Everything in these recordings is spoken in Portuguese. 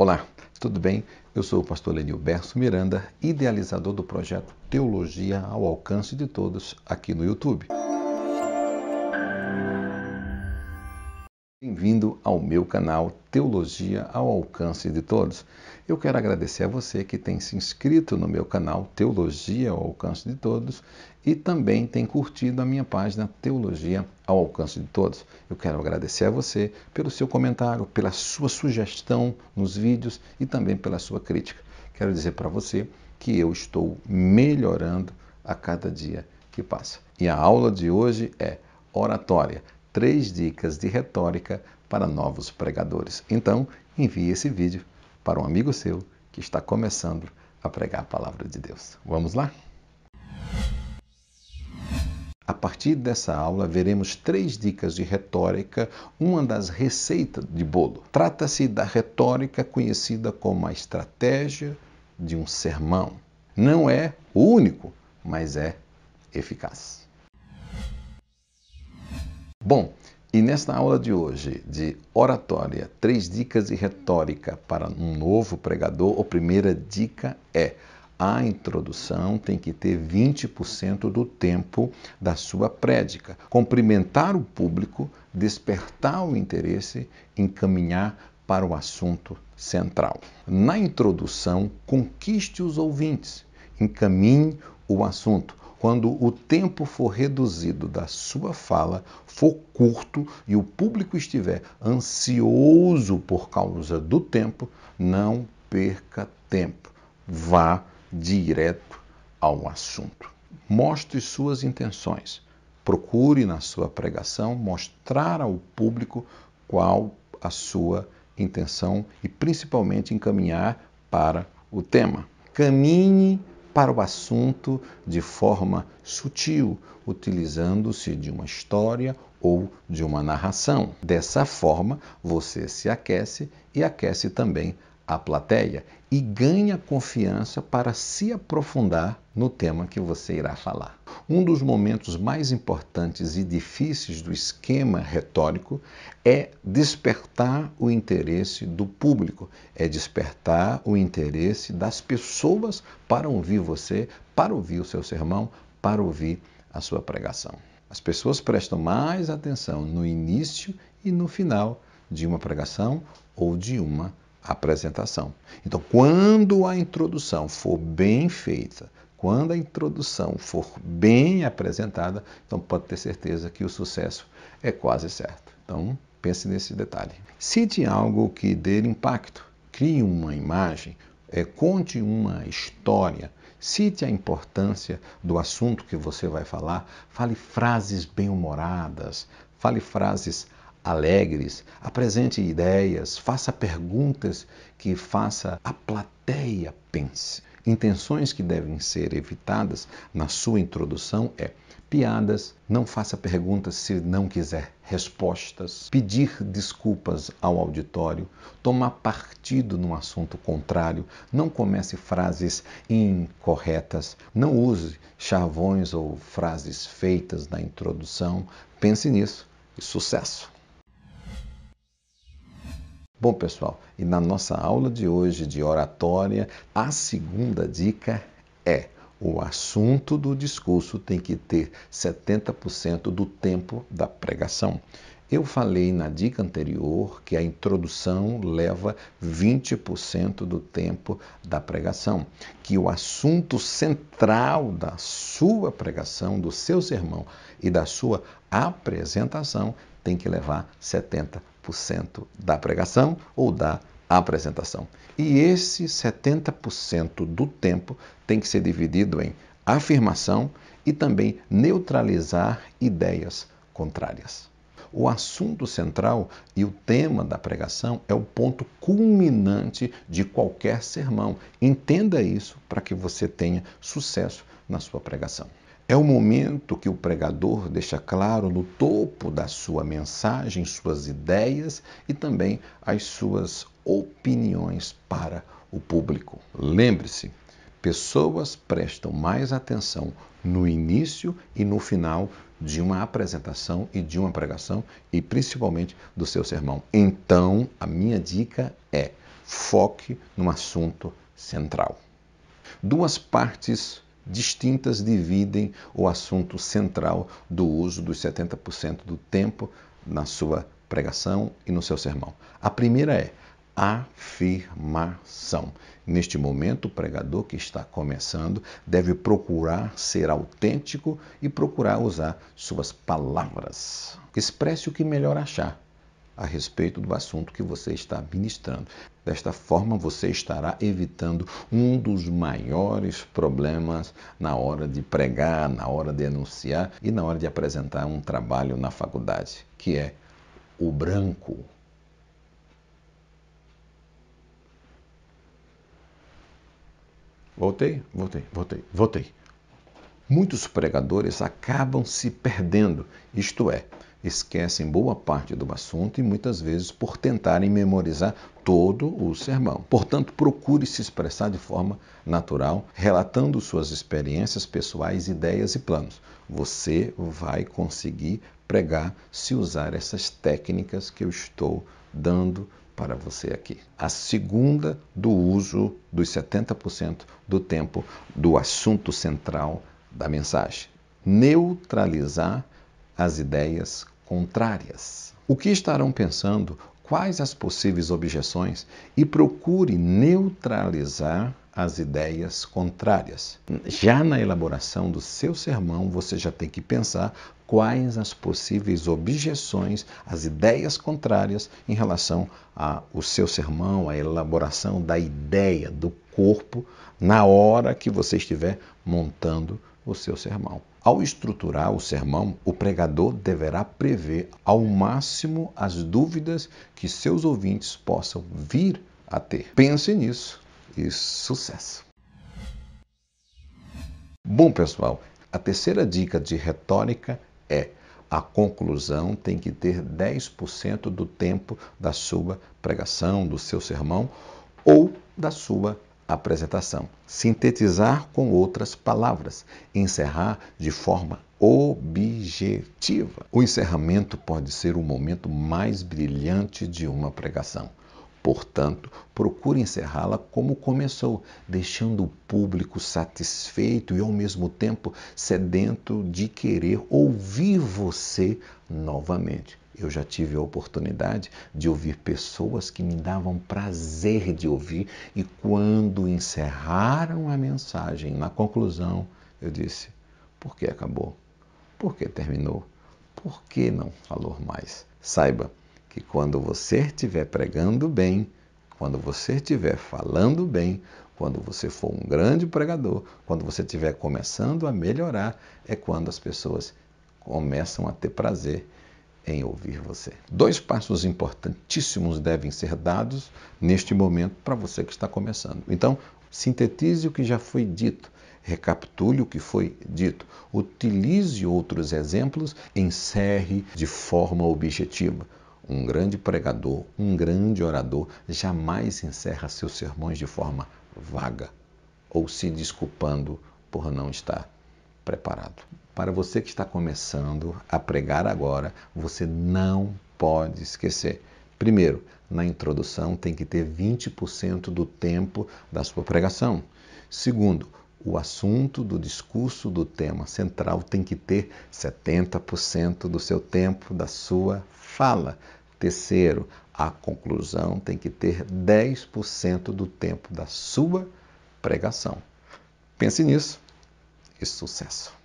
Olá, tudo bem? Eu sou o pastor Lenil Berço Miranda, idealizador do projeto Teologia ao Alcance de Todos aqui no YouTube. bem-vindo ao meu canal Teologia ao Alcance de Todos. Eu quero agradecer a você que tem se inscrito no meu canal Teologia ao Alcance de Todos e também tem curtido a minha página Teologia ao Alcance de Todos. Eu quero agradecer a você pelo seu comentário, pela sua sugestão nos vídeos e também pela sua crítica. Quero dizer para você que eu estou melhorando a cada dia que passa. E a aula de hoje é oratória três dicas de retórica para novos pregadores. Então, envie esse vídeo para um amigo seu que está começando a pregar a palavra de Deus. Vamos lá? A partir dessa aula, veremos três dicas de retórica, uma das receitas de bolo. Trata-se da retórica conhecida como a estratégia de um sermão. Não é o único, mas é eficaz. Bom, e nesta aula de hoje de oratória, três dicas de retórica para um novo pregador, a primeira dica é: a introdução tem que ter 20% do tempo da sua prédica. Cumprimentar o público, despertar o interesse, encaminhar para o assunto central. Na introdução, conquiste os ouvintes, encaminhe o assunto quando o tempo for reduzido da sua fala, for curto e o público estiver ansioso por causa do tempo, não perca tempo. Vá direto ao assunto. Mostre suas intenções. Procure na sua pregação mostrar ao público qual a sua intenção e principalmente encaminhar para o tema. Caminhe para o assunto de forma sutil, utilizando-se de uma história ou de uma narração. Dessa forma, você se aquece e aquece também a plateia e ganha confiança para se aprofundar no tema que você irá falar. Um dos momentos mais importantes e difíceis do esquema retórico é despertar o interesse do público, é despertar o interesse das pessoas para ouvir você, para ouvir o seu sermão, para ouvir a sua pregação. As pessoas prestam mais atenção no início e no final de uma pregação ou de uma apresentação. Então, quando a introdução for bem feita, quando a introdução for bem apresentada, então pode ter certeza que o sucesso é quase certo. Então, pense nesse detalhe. Cite algo que dê impacto. Crie uma imagem, é, conte uma história, cite a importância do assunto que você vai falar, fale frases bem-humoradas, fale frases alegres, apresente ideias, faça perguntas que faça a plateia pense. Intenções que devem ser evitadas na sua introdução é piadas, não faça perguntas se não quiser respostas, pedir desculpas ao auditório, tomar partido num assunto contrário, não comece frases incorretas, não use chavões ou frases feitas na introdução. Pense nisso e sucesso! Bom, pessoal, e na nossa aula de hoje de oratória, a segunda dica é: o assunto do discurso tem que ter 70% do tempo da pregação. Eu falei na dica anterior que a introdução leva 20% do tempo da pregação, que o assunto central da sua pregação, do seu sermão e da sua apresentação tem que levar 70% 70% da pregação ou da apresentação. E esse 70% do tempo tem que ser dividido em afirmação e também neutralizar ideias contrárias. O assunto central e o tema da pregação é o ponto culminante de qualquer sermão. Entenda isso para que você tenha sucesso na sua pregação. É o momento que o pregador deixa claro no topo da sua mensagem suas ideias e também as suas opiniões para o público. Lembre-se, pessoas prestam mais atenção no início e no final de uma apresentação e de uma pregação e principalmente do seu sermão. Então, a minha dica é foque no assunto central. Duas partes distintas dividem o assunto central do uso dos 70% do tempo na sua pregação e no seu sermão. A primeira é afirmação. Neste momento, o pregador que está começando deve procurar ser autêntico e procurar usar suas palavras. Expresse o que melhor achar a respeito do assunto que você está ministrando. Desta forma, você estará evitando um dos maiores problemas na hora de pregar, na hora de anunciar e na hora de apresentar um trabalho na faculdade, que é o branco. Voltei, voltei, voltei, voltei. Muitos pregadores acabam se perdendo, isto é, esquecem boa parte do assunto e muitas vezes por tentarem memorizar todo o sermão. Portanto, procure se expressar de forma natural, relatando suas experiências pessoais, ideias e planos. Você vai conseguir pregar se usar essas técnicas que eu estou dando para você aqui. A segunda do uso dos 70% do tempo do assunto central da mensagem. Neutralizar as ideias contrárias. O que estarão pensando, quais as possíveis objeções e procure neutralizar as ideias contrárias. Já na elaboração do seu sermão, você já tem que pensar quais as possíveis objeções, as ideias contrárias em relação ao seu sermão, à elaboração da ideia, do corpo, na hora que você estiver montando o seu sermão. Ao estruturar o sermão, o pregador deverá prever ao máximo as dúvidas que seus ouvintes possam vir a ter. Pense nisso e sucesso! Bom, pessoal, a terceira dica de retórica é a conclusão tem que ter 10% do tempo da sua pregação, do seu sermão ou da sua apresentação, sintetizar com outras palavras, encerrar de forma objetiva. O encerramento pode ser o momento mais brilhante de uma pregação. Portanto, procure encerrá-la como começou, deixando o público satisfeito e ao mesmo tempo sedento de querer ouvir você novamente. Eu já tive a oportunidade de ouvir pessoas que me davam prazer de ouvir e quando encerraram a mensagem, na conclusão, eu disse: por que acabou? Por que terminou? Por que não falou mais? Saiba que quando você estiver pregando bem, quando você estiver falando bem, quando você for um grande pregador, quando você estiver começando a melhorar, é quando as pessoas começam a ter prazer em ouvir você. Dois passos importantíssimos devem ser dados neste momento para você que está começando. Então, sintetize o que já foi dito, recapitule o que foi dito, utilize outros exemplos, encerre de forma objetiva. Um grande pregador, um grande orador jamais encerra seus sermões de forma vaga ou se desculpando por não estar preparado. Para você que está começando a pregar agora, você não pode esquecer. Primeiro, na introdução tem que ter 20% do tempo da sua pregação. Segundo, o assunto do discurso do tema central tem que ter 70% do seu tempo da sua fala. Terceiro, a conclusão tem que ter 10% do tempo da sua pregação. Pense nisso e sucesso!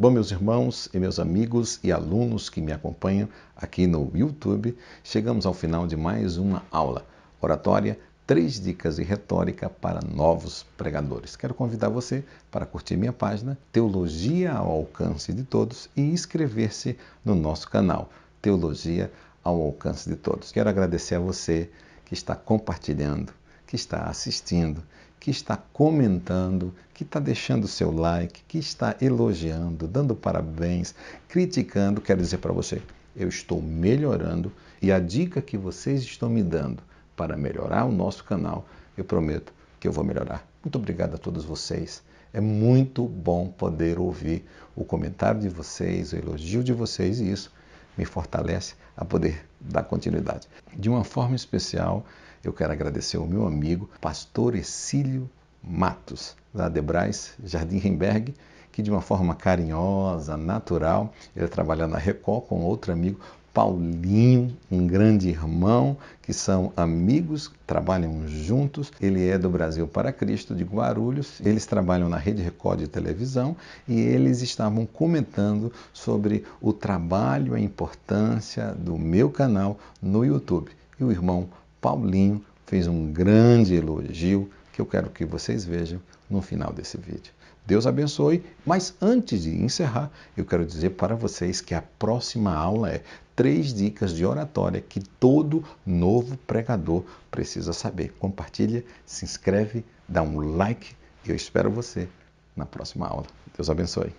Bom, meus irmãos e meus amigos e alunos que me acompanham aqui no YouTube, chegamos ao final de mais uma aula. Oratória, três dicas de retórica para novos pregadores. Quero convidar você para curtir minha página Teologia ao Alcance de Todos e inscrever-se no nosso canal Teologia ao Alcance de Todos. Quero agradecer a você que está compartilhando, que está assistindo que está comentando, que está deixando seu like, que está elogiando, dando parabéns, criticando, quero dizer para você, eu estou melhorando e a dica que vocês estão me dando para melhorar o nosso canal, eu prometo que eu vou melhorar. Muito obrigado a todos vocês. É muito bom poder ouvir o comentário de vocês, o elogio de vocês e isso me fortalece a poder dar continuidade. De uma forma especial, eu quero agradecer ao meu amigo, pastor Exílio Matos, da Debrais Jardim Remberg, que de uma forma carinhosa, natural, ele trabalha na Record com outro amigo, Paulinho, um grande irmão, que são amigos, trabalham juntos. Ele é do Brasil para Cristo, de Guarulhos. Eles trabalham na Rede Record de televisão e eles estavam comentando sobre o trabalho e a importância do meu canal no YouTube. E o irmão Paulinho fez um grande elogio que eu quero que vocês vejam no final desse vídeo. Deus abençoe, mas antes de encerrar, eu quero dizer para vocês que a próxima aula é três dicas de oratória que todo novo pregador precisa saber. Compartilha, se inscreve, dá um like e eu espero você na próxima aula. Deus abençoe.